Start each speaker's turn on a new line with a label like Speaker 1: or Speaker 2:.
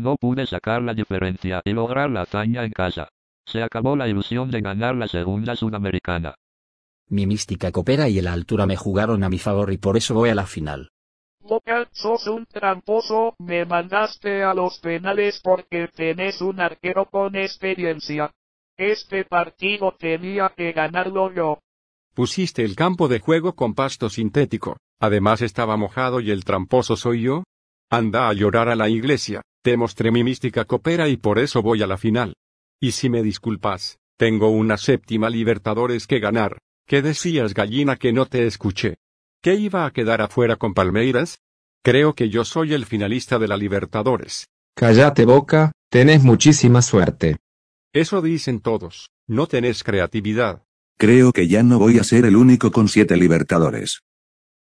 Speaker 1: No pude sacar la diferencia y lograr la hazaña en casa. Se acabó la ilusión de ganar la segunda sudamericana.
Speaker 2: Mi mística copera y la altura me jugaron a mi favor y por eso voy a la final.
Speaker 3: Boca, sos un tramposo, me mandaste a los penales porque tenés un arquero con experiencia. Este partido tenía que ganarlo yo.
Speaker 4: Pusiste el campo de juego con pasto sintético, además estaba mojado y el tramposo soy yo. Anda a llorar a la iglesia. Te mostré mi mística copera y por eso voy a la final. Y si me disculpas, tengo una séptima Libertadores que ganar. ¿Qué decías gallina que no te escuché? ¿Qué iba a quedar afuera con Palmeiras? Creo que yo soy el finalista de la Libertadores. Cállate boca, tenés muchísima suerte. Eso dicen todos, no tenés creatividad. Creo que ya no voy a ser el único con siete Libertadores.